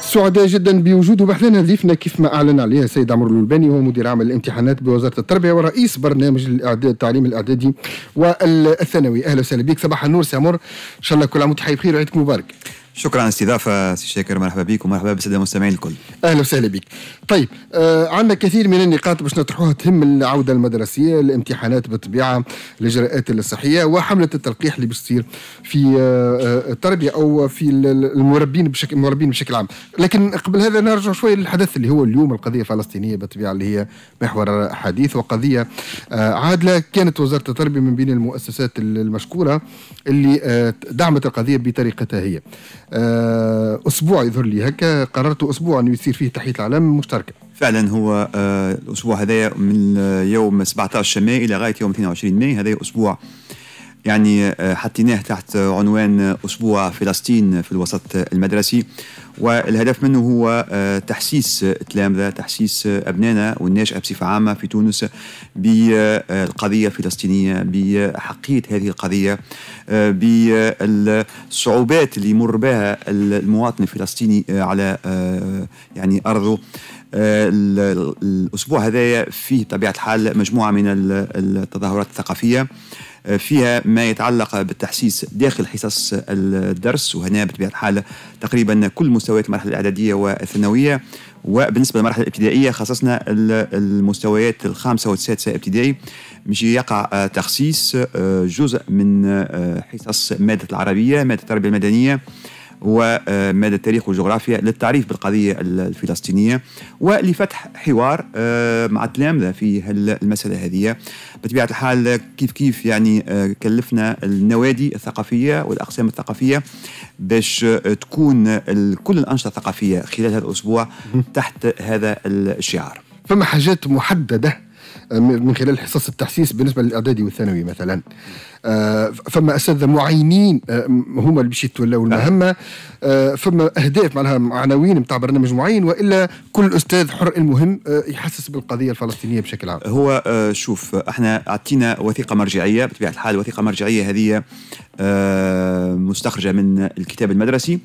سعداء جدا بوجود بحثنا ضيفنا كيف ما اعلن عليها السيد عمرو الباني هو مدير عام الامتحانات بوزاره التربيه ورئيس برنامج الاعداد التعليم الاعدادي والثانوي اهلا وسهلا بك صباح النور سي عمر ان شاء الله كل عام وانت بخير وعيدك مبارك شكرا على الاستضافه سي شاكر مرحبا بك ومرحبا بالساده المستمعين الكل اهلا وسهلا بك طيب آه عندنا كثير من النقاط باش نطرحوها تهم العوده المدرسيه الامتحانات بالطبيعه الاجراءات الصحيه وحمله التلقيح اللي باش تصير في آه, آه، التربيه او في المربين بشكل المربين بشكل عام لكن قبل هذا نرجع شويه للحدث اللي هو اليوم القضيه الفلسطينيه بالطبيعه اللي هي محور حديث وقضيه آه عادله كانت وزاره التربيه من بين المؤسسات المشكوره اللي آه دعمت القضيه بطريقتها هي آه، اسبوع يظهر لي هكا قررت اسبوع انه يصير فيه تحيه العلم مشتركه فعلا هو آه، الاسبوع هذا من آه، يوم 17 ماي الى غايه يوم 22 ماي هذا اسبوع يعني آه، حطيناه تحت عنوان آه، أسبوع فلسطين في الوسط المدرسي والهدف منه هو آه، تحسيس التلامذة تحسيس أبنائنا والناشئة بصفة عامة في تونس بالقضية الفلسطينية بحقية هذه القضية بالصعوبات اللي يمر بها المواطن الفلسطيني على يعني أرضه الأسبوع هذا فيه طبيعة الحال مجموعة من التظاهرات الثقافية فيها ما يتعلق بالتحسيس داخل حصص الدرس وهنا بطبيعه الحال تقريبا كل مستويات المرحله الاعداديه والثانويه وبالنسبه للمرحله الابتدائيه خصصنا المستويات الخامسه والسادسه ابتدائي مش يقع آه، تخصيص آه، جزء من آه، حصص ماده العربيه ماده التربيه المدنيه ومدى التاريخ والجغرافيا للتعريف بالقضية الفلسطينية ولفتح حوار آه، مع التلامذة في المسألة هذه بطبيعة الحال كيف كيف يعني آه، كلفنا النوادي الثقافية والأقسام الثقافية باش آه، تكون كل الأنشطة الثقافية خلال هذا الأسبوع تحت هذا الشعار فما حاجات محددة من خلال حصص التحسيس بالنسبه للاعدادي والثانوي مثلا آه، فما اساتذه معينين آه، هما اللي باش يتولوا المهمه آه، فما اهداف معناها عناوين نتاع برنامج معين والا كل استاذ حر المهم يحسس بالقضيه الفلسطينيه بشكل عام هو شوف احنا عطينا وثيقه مرجعيه بطبيعه الحال الوثيقه المرجعيه هذه مستخرجه من الكتاب المدرسي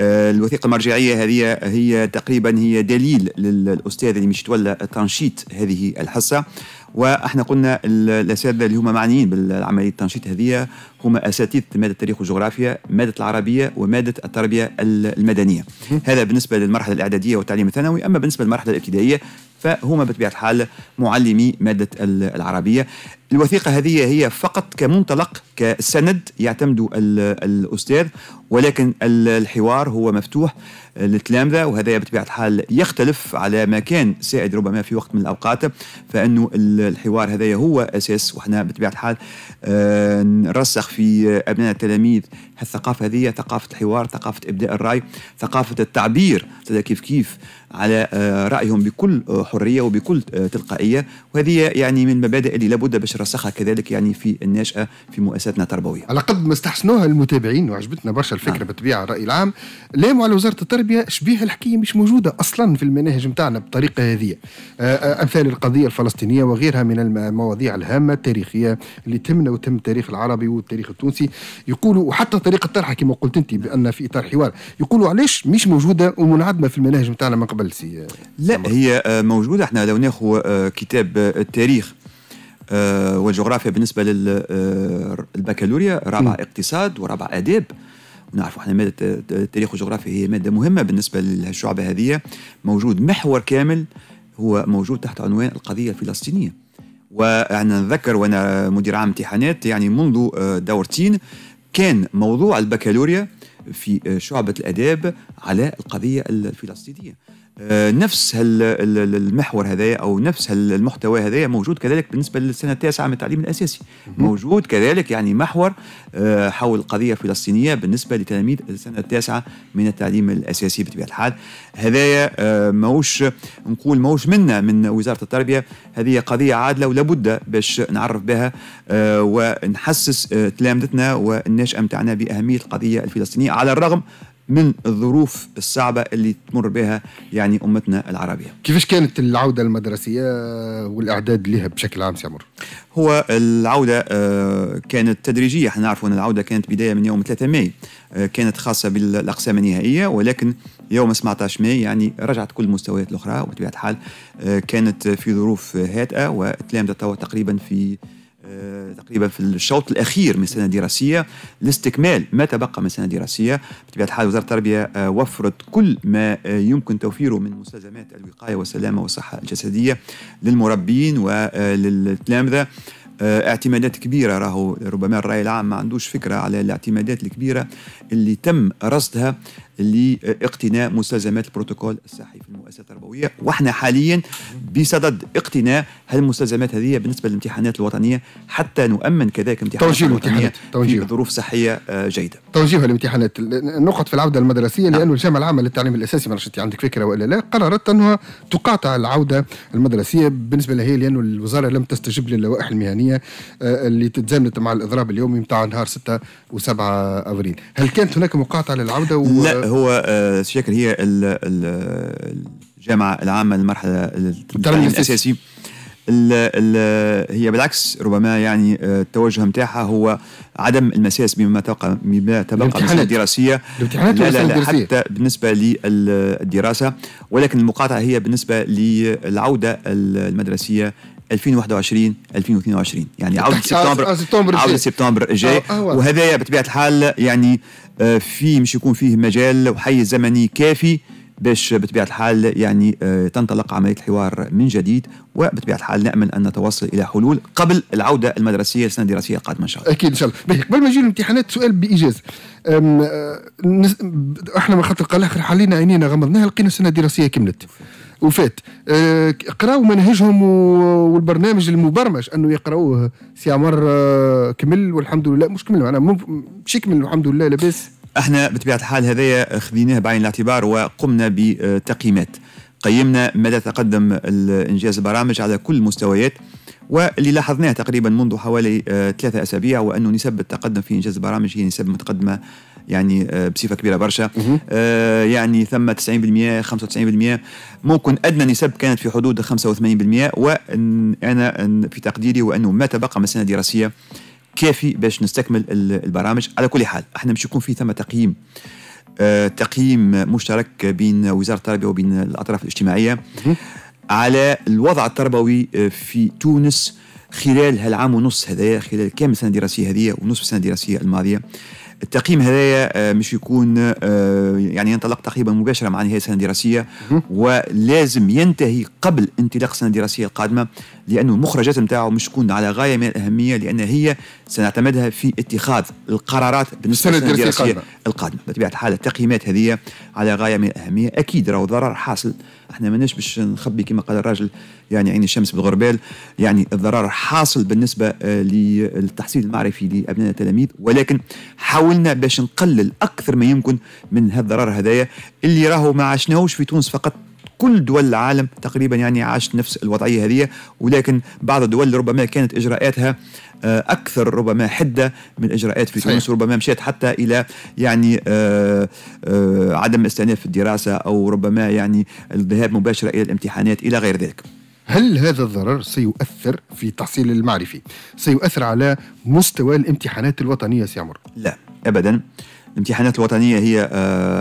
الوثيقه المرجعيه هذه هي تقريبا هي دليل للاستاذ اللي مش يتولى تنشيط هذه الحصه واحنا قلنا الاساتذه اللي هما معنيين بالعمليه التنشيط هذه هما اساتذه ماده التاريخ والجغرافيا، ماده العربيه وماده التربيه المدنيه. هذا بالنسبه للمرحله الاعداديه والتعليم الثانوي، اما بالنسبه للمرحله الابتدائيه فهما بطبيعه الحال معلمي ماده العربيه الوثيقة هذه هي فقط كمنطلق كسند يعتمد الأستاذ ولكن الحوار هو مفتوح للتلامذة وهذا بطبيعة الحال يختلف على ما كان سائد ربما في وقت من الأوقات فأنه الحوار هذا هو أساس وإحنا بطبيعة الحال آه، نرسخ في أبناء التلاميذ الثقافة هذه ثقافة الحوار ثقافة إبداء الرأي ثقافة التعبير كيف كيف على آه، رأيهم بكل حرية وبكل آه، تلقائية وهذه يعني من مبادئ اللي لابد باش راسخه كذلك يعني في الناشئه في مؤسساتنا التربويه. على قد ما استحسنوها المتابعين وعجبتنا برشا الفكره آه. نعم. بالطبيعه الراي العام، لاموا على وزاره التربيه شبيه الحكايه مش موجوده اصلا في المناهج نتاعنا بالطريقه هذه. آه، آه، امثال القضيه الفلسطينيه وغيرها من المواضيع الهامه التاريخيه اللي تمنا وتم التاريخ العربي والتاريخ التونسي يقولوا وحتى طريقه طرحها كما قلت انت بان في اطار حوار يقولوا علاش مش موجوده ومنعدمه في المناهج نتاعنا من قبل سي لا سمر. هي آه، موجوده احنا لو ناخذ كتاب التاريخ آه، والجغرافيا بالنسبه للبكالوريا آه، رابع اقتصاد ورابع اداب ونعرفوا احنا ماده التاريخ والجغرافيا هي ماده مهمه بالنسبه للشعبه هذه موجود محور كامل هو موجود تحت عنوان القضيه الفلسطينيه وانا نذكر وانا مدير عام امتحانات يعني منذ آه، دورتين كان موضوع البكالوريا في شعبه الاداب على القضيه الفلسطينيه آه، نفس المحور هذايا او نفس المحتوى هذايا موجود كذلك بالنسبه للسنه التاسعه من التعليم الاساسي موجود كذلك يعني محور آه، حول القضيه الفلسطينيه بالنسبه لتلاميذ السنه التاسعه من التعليم الاساسي بطبيعه الحال هذايا ماهوش نقول ماهوش منا من وزاره التربيه هذه قضيه عادله ولا بد باش نعرف بها آه، ونحسس تلامذتنا والناشئه نتاعنا باهميه القضيه الفلسطينيه على الرغم من الظروف الصعبة اللي تمر بها يعني أمتنا العربية كيفاش كانت العودة المدرسية والإعداد لها بشكل عام سي عمر؟ هو العودة آه، كانت تدريجية احنا نعرف أن العودة كانت بداية من يوم 3 ماي آه، كانت خاصة بالأقسام النهائية ولكن يوم 17 ماي يعني رجعت كل المستويات الأخرى وبطبيعة الحال آه، كانت في ظروف هادئة وتلامذة تقريبا في تقريبا في الشوط الاخير من السنه الدراسيه لاستكمال ما تبقى من السنه الدراسيه بطبيعه الحال وزاره التربيه آه، وفرت كل ما آه، يمكن توفيره من مستلزمات الوقايه والسلامه والصحه الجسديه للمربين وللتلامذه آه، اعتمادات كبيره راهو ربما الراي العام ما عندوش فكره على الاعتمادات الكبيره اللي تم رصدها لاقتناء مستلزمات البروتوكول الصحي في المؤسسه التربويه واحنا حاليا بصدد اقتناء هالمستلزمات هذه بالنسبه للامتحانات الوطنيه حتى نؤمن كذلك امتحانات توجيه الامتحانات توجيه ظروف صحيه آه، جيده توجيه الامتحانات النقط في العوده المدرسيه نعم. لانه الجامعه العامه للتعليم الاساسي ما عندك فكره والا لا قررت انها تقاطع العوده المدرسيه بالنسبه لها لانه الوزاره لم تستجب للوائح المهنيه آه، اللي تتزامنت مع الاضراب اليومي نتاع نهار 6 و7 ابريل هل كانت هناك مقاطعه للعوده و... لا هو آه، شكل هي الجامعه العامه للمرحله التعليم الاساسي الـ الـ هي بالعكس ربما يعني آه، التوجه نتاعها هو عدم المساس بما تبقى بما تبقى من الدراسيه لا لا لا حتى بالنسبه للدراسه ولكن المقاطعه هي بالنسبه للعوده المدرسيه 2021 2022 يعني عوده آه، سبتمبر آه، سبتمبر عوده سبتمبر آه، الجاي وهذا بطبيعه الحال يعني في مش يكون فيه مجال وحيز زمني كافي باش بطبيعه الحال يعني آه، تنطلق عمليه الحوار من جديد وبطبيعه الحال نامل ان نتوصل الى حلول قبل العوده المدرسيه السنه الدراسيه القادمه ان شاء الله. اكيد ان شاء الله. قبل ما يجي الامتحانات سؤال بايجاز. آه، نس... احنا من خاطر قال اخر حلينا عينينا غمضناها لقينا السنه الدراسيه كملت. وفات آه، اقراوا قراوا منهجهم والبرنامج المبرمج انه يقراوه سي عمر كمل والحمد لله مش كمل معناها مش كمل الحمد لله لاباس احنا بطبيعه الحال هذايا خذيناه بعين الاعتبار وقمنا بتقييمات قيمنا مدى تقدم انجاز البرامج على كل المستويات واللي لاحظناه تقريبا منذ حوالي آه، ثلاثة أسابيع وأنه نسب التقدم في إنجاز البرامج هي نسب متقدمة يعني آه، بصفة كبيرة برشا آه، يعني ثم 90% 95% ممكن أدنى نسب كانت في حدود 85% وأنا في تقديري وأنه ما تبقى من السنة الدراسية كافي باش نستكمل البرامج على كل حال احنا مش يكون في ثم تقييم آه تقييم مشترك بين وزاره التربيه وبين الاطراف الاجتماعيه على الوضع التربوي آه، في تونس خلال هالعام ونص هذايا خلال كامل السنه الدراسيه هذه ونصف السنه الدراسيه الماضيه التقييم هذايا آه، مش يكون آه، يعني ينطلق تقريبا مباشره مع نهايه السنه الدراسيه ولازم ينتهي قبل انطلاق السنه الدراسيه القادمه لأنه المخرجات نتاعو مش تكون على غاية من الأهمية لأن هي سنعتمدها في اتخاذ القرارات بالنسبة للسنة القادمة بطبيعة الحال التقييمات هذه على غاية من الأهمية أكيد راهو ضرر حاصل احنا ماناش باش نخبي كما قال الراجل يعني عين الشمس بالغربال يعني الضرر حاصل بالنسبة آه، للتحصيل المعرفي لأبنائنا التلاميذ ولكن حاولنا باش نقلل أكثر ما يمكن من هالضرر هذايا اللي راهو ما عشناهوش في تونس فقط كل دول العالم تقريبا يعني عاشت نفس الوضعية هذه ولكن بعض الدول ربما كانت إجراءاتها آه، أكثر ربما حدة من إجراءات في تونس ربما مشات حتى إلى يعني آآ آه، آآ آه، عدم استئناف الدراسة أو ربما يعني الذهاب مباشرة إلى الامتحانات إلى غير ذلك هل هذا الضرر سيؤثر في التحصيل المعرفي سيؤثر على مستوى الامتحانات الوطنية سيعمر لا أبدا الامتحانات الوطنية هي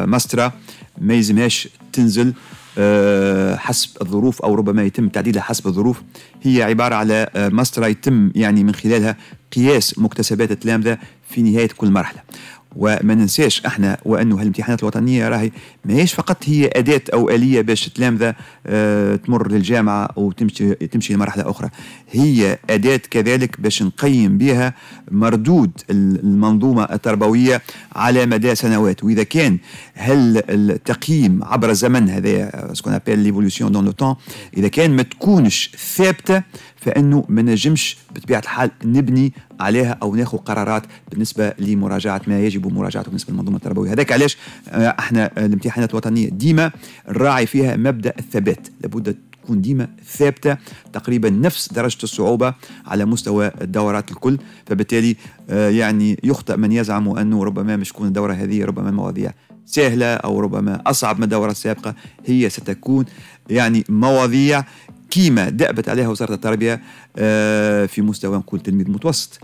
مسطرة ما يلزمهاش تنزل آه، حسب الظروف او ربما يتم تعديلها حسب الظروف هي عباره على مسطره آه، يتم يعني من خلالها قياس مكتسبات التلامذه في نهايه كل مرحله وما ننساش احنا وانه الامتحانات الوطنيه راهي ماهيش فقط هي اداه او اليه باش تلامذه اه تمر للجامعه وتمشي تمشي لمرحله اخرى هي اداه كذلك باش نقيم بها مردود المنظومه التربويه على مدى سنوات واذا كان هل التقييم عبر الزمن هذا سكون ابل ليفولوسيون دون لو اذا كان ما تكونش ثابته فانه ما نجمش بطبيعه الحال نبني عليها او ناخذ قرارات بالنسبه لمراجعه ما يجب مراجعته بالنسبه للمنظومه التربويه هذاك علاش آه، احنا الامتحانات الوطنيه ديما نراعي فيها مبدا الثبات لابد تكون ديما ثابته تقريبا نفس درجه الصعوبه على مستوى الدورات الكل فبالتالي آه، يعني يخطئ من يزعم انه ربما مش تكون الدوره هذه ربما مواضيع سهله او ربما اصعب من الدوره السابقه هي ستكون يعني مواضيع كيما دأبت عليها وزاره التربيه آه، في مستوى نقول تلميذ متوسط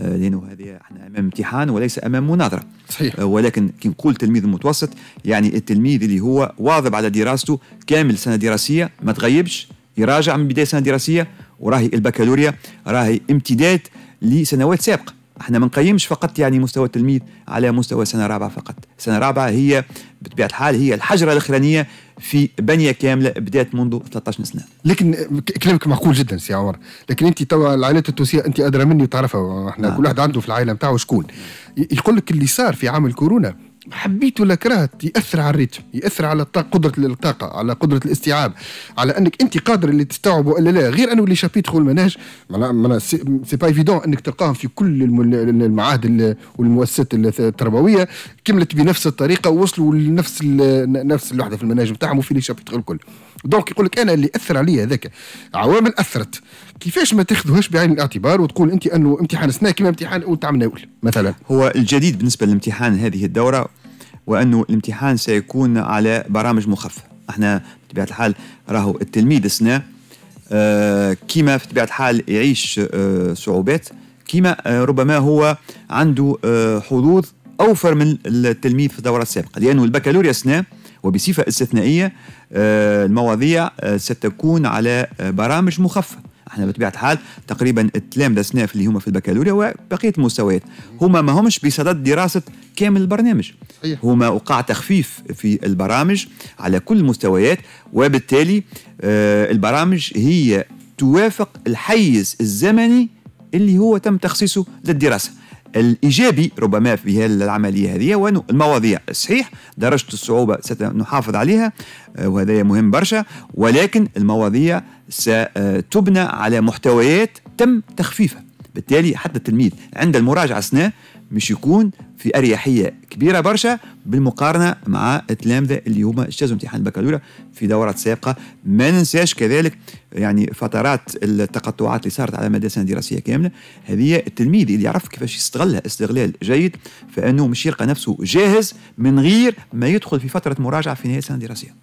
آه، لانه هذه احنا امام امتحان وليس امام مناظره صحيح آه، ولكن كي نقول تلميذ متوسط يعني التلميذ اللي هو واظب على دراسته كامل سنه دراسيه ما تغيبش يراجع من بدايه سنه دراسيه وراهي البكالوريا راهي امتداد لسنوات سابقه احنا ما نقيمش فقط يعني مستوى التلميذ على مستوى سنه رابعه فقط، سنه رابعه هي بطبيعه الحال هي الحجره الاخرانيه في بنيه كامله بدات منذ 13 سنه. لكن كلامك معقول جدا سي عمر، لكن انت توا العائلات التونسيه انت ادرى مني وتعرفها احنا آه. كل واحد عنده في العائله نتاعه شكون. نعم. يقول لك اللي صار في عام الكورونا حبيت ولا كرهت ياثر على الريتم ياثر على قدره الطاقه على قدره الاستيعاب على انك انت قادر اللي تستوعبه ولا لا غير انه اللي شابيتر والمناهج معناها سي با ايفيدون انك تلقاهم في كل المعاهد والمؤسسات التربويه كملت بنفس الطريقه ووصلوا لنفس نفس الوحده في المناهج بتاعهم وفي لي شابيتر الكل دونك يقول لك انا اللي اثر علي هذاك عوامل اثرت كيفاش ما تاخذوهاش بعين الاعتبار وتقول انت انه امتحان سنا كما امتحان اول تاع مناول مثلا هو الجديد بالنسبه للامتحان هذه الدوره وانه الامتحان سيكون على برامج مخففه احنا بطبيعه الحال راهو التلميذ سنا آه كيما في طبيعه الحال يعيش آه صعوبات كيما آه ربما هو عنده آه، حظوظ اوفر من التلميذ في الدوره السابقه لانه البكالوريا سنا وبصفه استثنائيه آه، المواضيع آه، ستكون على برامج مخففه احنا بطبيعه الحال تقريبا التلامذه سناف اللي هما في البكالوريا وبقيه المستويات هما ما همش بصدد دراسه كامل البرنامج صحيح. هما وقع تخفيف في البرامج على كل المستويات وبالتالي آه البرامج هي توافق الحيز الزمني اللي هو تم تخصيصه للدراسه الإيجابي ربما في العملية هذه هو المواضيع صحيح درجة الصعوبة سنحافظ عليها آه، وهذا مهم برشا ولكن المواضيع ستبنى على محتويات تم تخفيفها بالتالي حتى التلميذ عند المراجعة سنه مش يكون في اريحيه كبيره برشا بالمقارنه مع التلامذه اللي هما اجتازوا امتحان البكالوريا في دورات سابقه ما ننساش كذلك يعني فترات التقطعات اللي صارت على مدى سنه دراسيه كامله هذه التلميذ اللي يعرف كيفاش يستغلها استغلال جيد فانه مش يلقى نفسه جاهز من غير ما يدخل في فتره مراجعه في نهايه السنه الدراسيه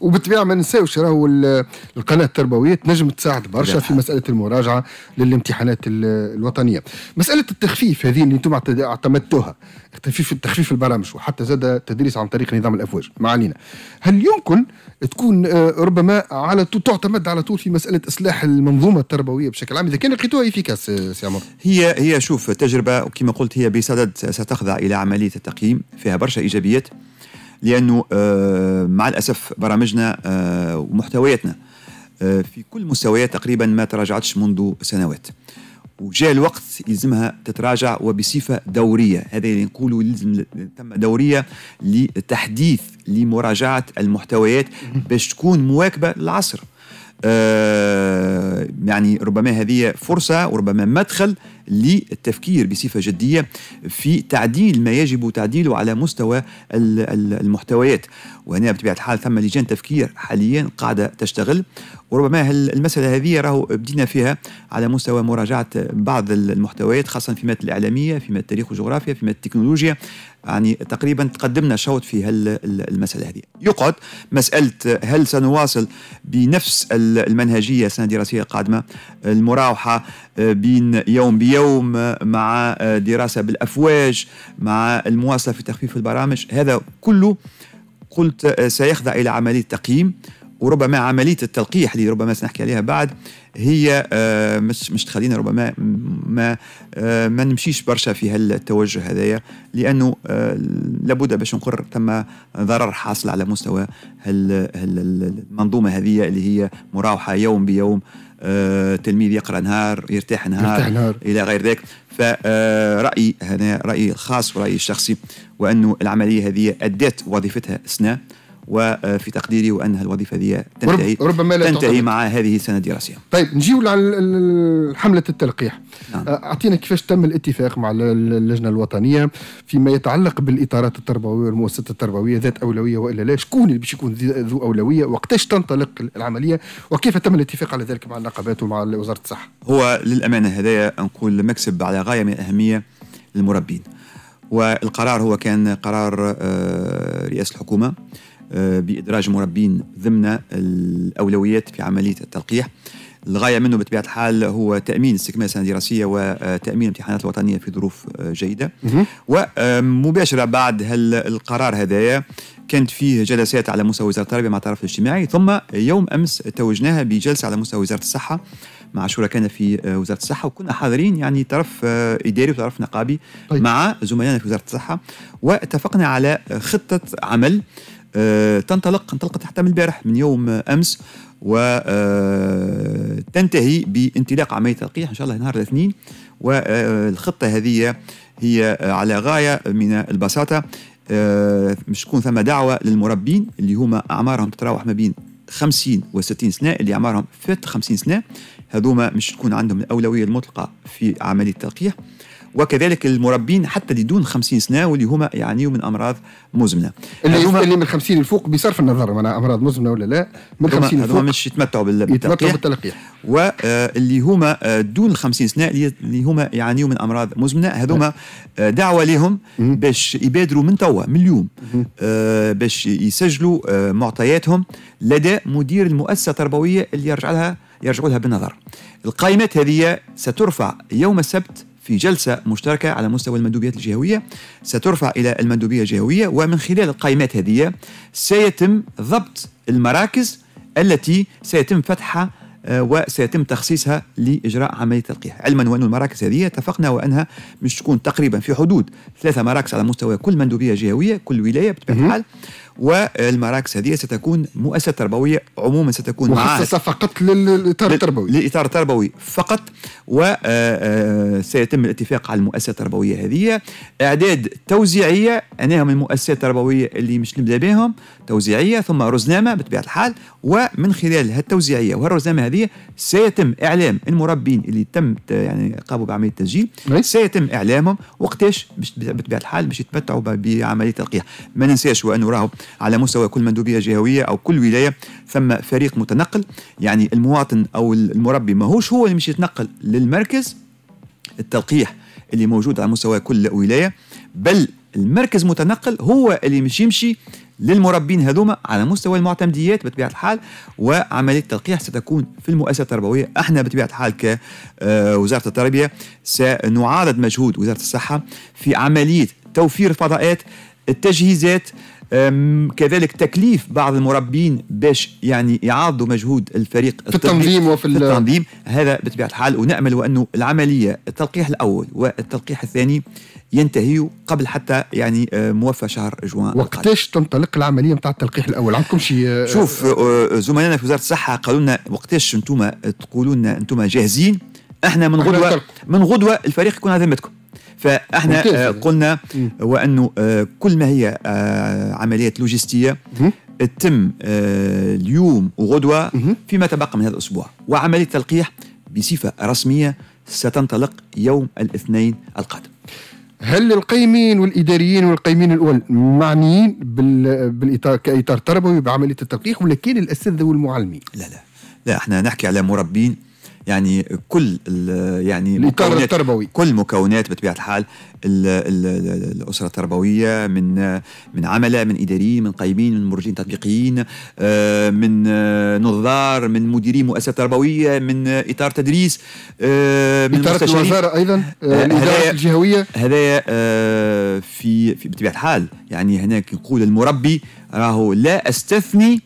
وبالطبيعه ما ننساوش راهو القناه التربويه تنجم تساعد برشا في مساله المراجعه للامتحانات الوطنيه مساله التخفيف هذه اللي انتم اعتمدتوها تخفيف تخفيف البرامج وحتى زاد تدريس عن طريق نظام الافواج ما علينا هل يمكن تكون آه، ربما على تعتمد على طول في مساله اصلاح المنظومه التربويه بشكل عام اذا كان لقيتوها افيكاس آه، سي عمر هي هي شوف تجربه وكما قلت هي بصدد ستخضع الى عمليه التقييم فيها برشا ايجابيات لانه آه، مع الاسف برامجنا ومحتوياتنا في كل مستويات تقريبا ما تراجعتش منذ سنوات وجاء الوقت يلزمها تتراجع وبصفه دوريه هذا اللي نقولوا يلزم تم دوريه لتحديث لمراجعه المحتويات باش تكون مواكبه للعصر آه يعني ربما هذه فرصة وربما مدخل للتفكير بصفة جدية في تعديل ما يجب تعديله على مستوى المحتويات وهنا بطبيعه الحال ثم لجان تفكير حاليا قاعده تشتغل وربما المساله هذه راهو بدينا فيها على مستوى مراجعه بعض المحتويات خاصه في ماده الاعلاميه في ماده التاريخ والجغرافيا في ماده التكنولوجيا يعني تقريبا تقدمنا شوط في المساله هذه يقعد مساله هل سنواصل بنفس المنهجيه السنه الدراسيه القادمه المراوحه آه، بين يوم بيوم آه، مع آه، دراسه بالافواج مع المواصله في تخفيف البرامج هذا كله قلت آه، سيخضع إلى عملية تقييم وربما عملية التلقيح اللي ربما سنحكي عليها بعد هي آه، مش مش تخلينا ربما ما آه، ما نمشيش برشا في هالتوجه هذايا لانه لابد باش نقر ثم ضرر حاصل على مستوى المنظومه هذه اللي هي مراوحه يوم بيوم آه، تلميذ يقرا نهار يرتاح نهار, يرتاح نهار. الى غير ذلك فرايي هنا رايي الخاص ورايي الشخصي وانه العمليه هذه ادت وظيفتها سنه وفي تقديري وانها الوظيفه هذه تنتهي ربما لا تنتهي مع هذه السنه الدراسيه. طيب نجيو على حمله التلقيح. نعم. اعطينا كيفاش تم الاتفاق مع اللجنه الوطنيه فيما يتعلق بالاطارات التربويه والمؤسسات التربويه ذات اولويه والا لا شكون اللي باش يكون ذو اولويه وقتاش تنطلق العمليه وكيف تم الاتفاق على ذلك مع النقابات ومع وزاره الصحه. هو للامانه هذايا نقول مكسب على غايه من الاهميه للمربين. والقرار هو كان قرار آه، رئاسه الحكومه آه، بإدراج مربين ضمن الأولويات في عملية التلقيح الغاية منه بطبيعة الحال هو تأمين استكمال سنة دراسية وتأمين الامتحانات الوطنية في ظروف آه، جيدة ومباشرة بعد القرار هذايا كانت فيه جلسات على مستوى وزارة التربية مع الطرف الاجتماعي ثم يوم أمس توجناها بجلسة على مستوى وزارة الصحة مع شركائنا في آه، وزاره الصحه وكنا حاضرين يعني طرف اداري وطرف نقابي طيب. مع زملائنا في وزاره الصحه واتفقنا على خطه عمل آه، تنطلق انطلقت حتى من البارح من يوم امس وتنتهي آه، بانطلاق عمليه تلقيح ان شاء الله نهار الاثنين والخطه آه، هذه هي على غايه من البساطه مش تكون ثم دعوه للمربين اللي هما اعمارهم تتراوح ما بين 50 و 60 سنه اللي اعمارهم فات 50 سنه هذوما مش تكون عندهم الاولويه المطلقه في عمليه التلقيح وكذلك المربين حتى اللي دون 50 سنه واللي هما يعانيوا من امراض مزمنه اللي هما اللي من 50 لفوق بصرف النظر معناها امراض مزمنه ولا لا من 50 لفوق مش يتمتعوا بالتلقيح يتمتعوا بالتلقيح واللي آه، هما آه، دون 50 سنه اللي هما يعانيوا من امراض مزمنه هذوما آه، دعوه لهم باش يبادروا من توا من اليوم باش يسجلوا معطياتهم لدى مدير المؤسسه التربويه اللي يرجع لها يرجعوا لها بالنظر القائمات هذه سترفع يوم السبت في جلسة مشتركة على مستوى المندوبيات الجهوية سترفع إلى المندوبية الجهوية ومن خلال القائمات هذه سيتم ضبط المراكز التي سيتم فتحها آه، وسيتم تخصيصها لإجراء عملية تلقيح علما وأن المراكز هذه اتفقنا وأنها مش تكون تقريبا في حدود ثلاثة مراكز على مستوى كل مندوبية جهوية كل ولاية بطبيعة الحال والمراكز هذه ستكون مؤسسة تربوية عموما ستكون مخصصة فقط للإطار التربوي للإطار التربوي فقط وسيتم آه، آه، الاتفاق على المؤسسة التربوية هذه إعداد توزيعية انا من المؤسسات التربوية اللي مش نبدأ بهم توزيعيه ثم رزنامه بطبيعه الحال ومن خلال هالتوزيعيه وهالرزنامه هذه سيتم اعلام المربين اللي تم يعني قاموا بعمليه التسجيل سيتم اعلامهم وقتاش بطبيعه الحال باش يتمتعوا بعمليه تلقيح ما ننساش وانه راهو على مستوى كل مندوبيه جهويه او كل ولايه ثم فريق متنقل يعني المواطن او المربي ماهوش هو اللي مش يتنقل للمركز التلقيح اللي موجود على مستوى كل ولايه بل المركز متنقل هو اللي مش يمشي للمربين هذوما على مستوى المعتمديات بطبيعه الحال وعمليه التلقيح ستكون في المؤسسه التربويه احنا بطبيعه الحال كوزاره آه، التربيه سنعارض مجهود وزاره الصحه في عمليه توفير الفضاءات التجهيزات كذلك تكليف بعض المربين باش يعني يعاضوا مجهود الفريق في التنظيم وفي التنظيم هذا بطبيعه الحال ونامل وانه العمليه التلقيح الاول والتلقيح الثاني ينتهي قبل حتى يعني أه، موفى شهر جوان وقتاش تنطلق العمليه نتاع التلقيح الاول عندكم شي أه، شوف أه، زملائنا في وزاره الصحه قالوا لنا وقتاش انتم تقولوا لنا انتم جاهزين احنا من غدوه من غدوه الفريق يكون على ذمتكم فاحنا آه، قلنا آه، وانه آه، كل ما هي عمليات لوجستيه تتم اليوم وغدوه فيما تبقى من هذا الاسبوع وعمليه تلقيح بصفه رسميه ستنطلق يوم الاثنين القادم هل القيمين والاداريين والقيمين الاول معنيين بالاطار كاطار تربوي بعمليه التلقيح ولا كاين الاساتذه والمعلمين؟ لا لا لا احنا نحكي على مربين يعني كل يعني مكونات التربوي كل مكونات بطبيعة الحال الـ الـ الـ الأسرة التربوية من من عملة من إداريين من قايمين من مرجين تطبيقيين آه، من آه، نظار من مديرين مؤسسه تربوية من آه، إطار تدريس من إطار الوزارة أيضا الإدارة الجهوية هذايا في في بطبيعة الحال يعني هناك يقول المربي راهو لا أستثني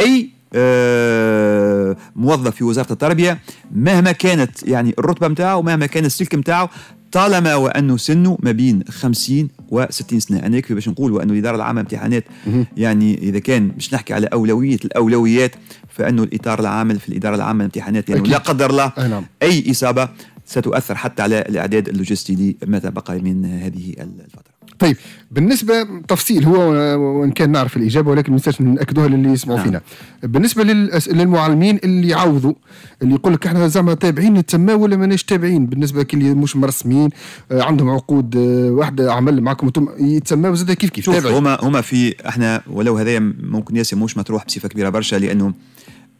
أي آه، موظف في وزاره التربيه مهما كانت يعني الرتبه نتاعه ومهما كان السلك نتاعه طالما وانه سنه ما بين 50 و60 سنه انا يكفي باش نقول وانه الاداره العامه امتحانات يعني اذا كان باش نحكي على اولويه الاولويات فانه الاطار العامل في الاداره العامه امتحانات يعني لا قدر الله نعم. اي اصابه ستؤثر حتى على الاعداد اللوجستي لما بقى من هذه الفتره طيب بالنسبه تفصيل هو وان كان نعرف الاجابه ولكن ما ننساش ناكدوها للي يسمعوا نعم. فينا بالنسبه للأس... للمعلمين اللي يعوضوا اللي يقول لك احنا زعما تابعين تما ولا ماناش تابعين بالنسبه اللي مش مرسمين آه، عندهم عقود آه، واحده عمل معكم وتم... يتسماوا زاد كيف كيف شوف هما هما في احنا ولو هذايا ممكن ياسر مش مطروح بصفه كبيره برشا لانه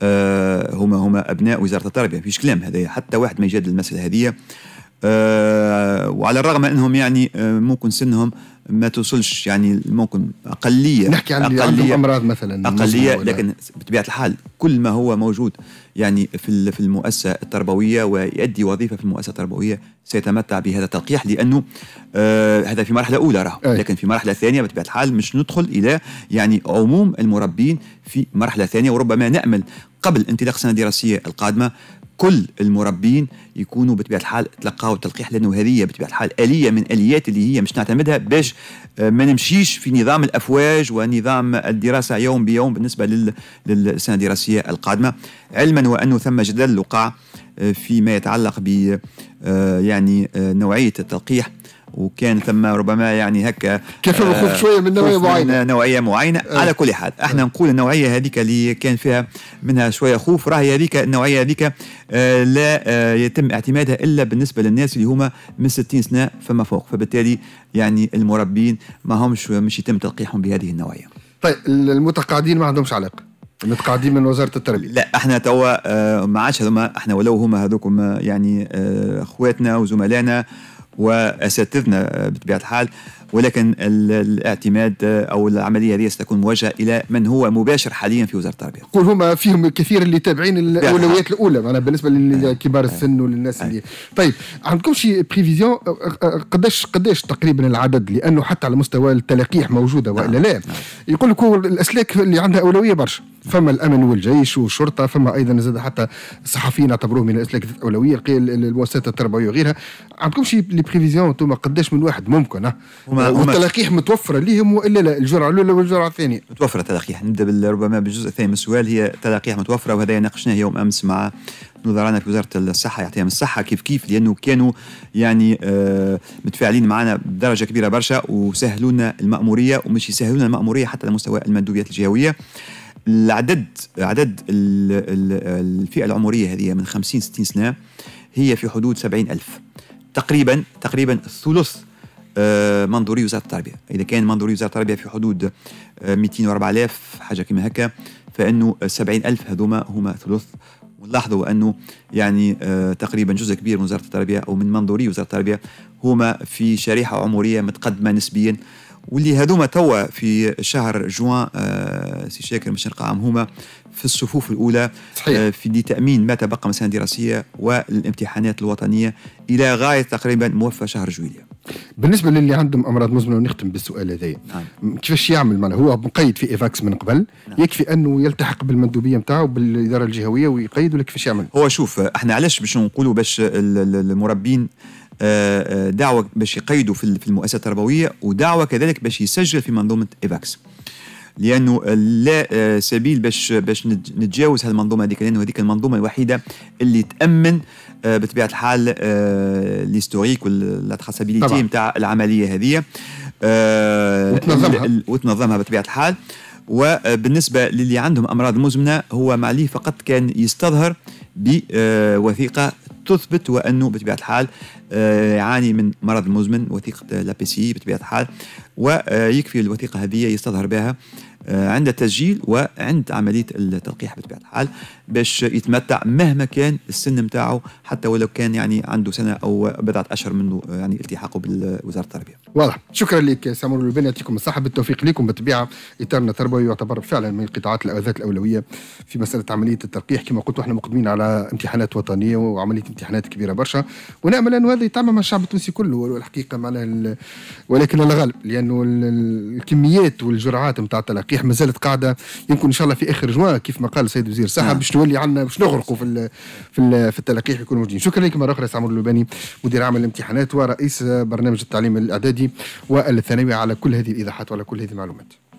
آه هما هما ابناء وزاره التربيه فيش كلام هذايا حتى واحد ما يجادل المساله هذه آه، وعلى الرغم انهم يعني آه، ممكن سنهم ما توصلش يعني ممكن اقليه نحكي عن أقلية عندهم امراض مثلا اقليه لكن بطبيعه الحال كل ما هو موجود يعني في في المؤسسه التربويه ويؤدي وظيفه في المؤسسه التربويه سيتمتع بهذا التلقيح لانه آه هذا في مرحله اولى راه لكن في مرحله ثانيه بطبيعه الحال مش ندخل الى يعني عموم المربين في مرحله ثانيه وربما نامل قبل انطلاق السنه الدراسيه القادمه كل المربين يكونوا بطبيعه الحال تلقاو التلقيح لانه هذه بطبيعه الحال اليه من اليات اللي هي مش نعتمدها باش آه، ما نمشيش في نظام الافواج ونظام الدراسه يوم بيوم بالنسبه لل... للسنه الدراسيه القادمه علما وانه ثم جدل وقع آه، فيما يتعلق ب آه، يعني نوعيه التلقيح وكان ثم ربما يعني هكا كيف آه شويه من نوعيه معينه نوعيه معينه آه. على كل حال احنا آه. نقول النوعيه هذيك اللي كان فيها منها شويه خوف راهي هذيك النوعيه هذيك آه لا آه يتم اعتمادها الا بالنسبه للناس اللي هما من 60 سنه فما فوق فبالتالي يعني المربين ما همش مش يتم تلقيحهم بهذه النوعيه طيب المتقاعدين ما عندهمش علاقه متقاعدين من وزاره التربيه لا احنا توا آه، ما عادش هذوما احنا ولو هما هذوك آه، يعني آه، اخواتنا وزملائنا واساتذتنا آه، بطبيعه الحال ولكن الاعتماد آه، او العمليه هذه ستكون موجهه الى من هو مباشر حاليا في وزاره التربيه. كل هما فيهم كثير اللي تابعين الاولويات الاولى معناها بالنسبه لكبار السن وللناس اللي طيب عندكم شي بريفيزيون آه، قداش قداش تقريبا العدد لانه حتى على مستوى التلقيح موجوده والا نعم. لا نعم. يقول لك الاسلاك اللي عندها اولويه برشا فما الامن والجيش والشرطه فما ايضا زاد حتى الصحفيين اعتبروه من الاسلاك ذات اولويه المؤسسات التربويه وغيرها عندكم شي لي بريفيزيون انتم قداش من واحد ممكن والتلقيح متوفره ليهم والا لا الجرعه الاولى والجرعه الثانيه متوفره التلقيح نبدا ربما بالجزء الثاني من السؤال هي تلقيح متوفره وهذا ناقشناه يوم امس مع نظرانا في وزاره الصحه يعطيهم الصحه كيف كيف لانه كانوا يعني آه متفاعلين معنا بدرجه كبيره برشا وسهلوا لنا الماموريه ومش يسهلوا لنا الماموريه حتى على مستوى المندوبيات الجهويه العدد عدد الفئه العمريه هذه من 50 60 سنه هي في حدود 70 ألف تقريبا تقريبا ثلث آه، منظوري وزاره التربيه اذا كان منظوري وزاره التربيه في حدود 204000 آه، حاجه كما هكا فانه 70000 هذوما هما ثلث ونلاحظوا انه يعني آه، تقريبا جزء كبير من وزاره التربيه او من منظوري وزاره التربيه هما في شريحه عمريه متقدمه نسبيا واللي هذوما توا في شهر جوان آه سي شاكر مش عام هما في الصفوف الاولى صحيح. آه في لتامين ما تبقى من السنه الدراسيه والامتحانات الوطنيه الى غايه تقريبا موفى شهر جويليا. بالنسبه للي عندهم امراض مزمنه ونختم بالسؤال هذايا نعم. كيفاش يعمل معناها هو مقيد في ايفاكس من قبل نعم. يكفي انه يلتحق بالمندوبيه نتاعو بالاداره الجهويه ويقيد ولا كيفاش يعمل؟ هو شوف احنا علاش باش نقولوا باش المربين آه، آه، دعوه باش يقيدوا في المؤسسه التربويه ودعوه كذلك باش يسجل في منظومه ايفاكس لانه لا آه، سبيل باش باش نتجاوز هالمنظومه هذيك لانه هذيك المنظومه الوحيده اللي تامن بطبيعه الحال الهيستوريك والتراسابيليتي نتاع العمليه هذه وتنظمها وتنظمها بطبيعه الحال وبالنسبه للي عندهم امراض مزمنه هو معليه فقط كان يستظهر بوثيقه تثبت وانه بطبيعه الحال آه، يعاني من مرض مزمن وثيقة لابيسي بطبيعة الحال ويكفي الوثيقة هذه يستظهر بها آه، عند التسجيل وعند عمليه التلقيح بطبيعه الحال باش يتمتع مهما كان السن نتاعو حتى ولو كان يعني عنده سنه او بضعه اشهر منه يعني التحاقه بوزاره التربيه. واضح شكرا لك سامر البنا يعطيكم الصحه بالتوفيق لكم بالطبيعه اطارنا التربوي يعتبر فعلا من القطاعات ذات الاولويه في مساله عمليه التلقيح كما قلت احنا مقدمين على امتحانات وطنيه وعمليه امتحانات كبيره برشا ونامل انه هذا يتعمم الشعب التونسي كله والحقيقه معناها ولكن الغالب لانه الكميات والجرعات نتاع التلقيح التلقيح ما زالت قاعده يمكن ان شاء الله في اخر جوان كيف ما قال السيد وزير الصحه نعم. باش تولي عندنا باش نغرقوا في في, ال في التلقيح يكونوا موجودين شكرا لك مره اخرى سامر اللباني مدير عام الامتحانات ورئيس برنامج التعليم الاعدادي والثانوي على كل هذه الايضاحات وعلى كل هذه المعلومات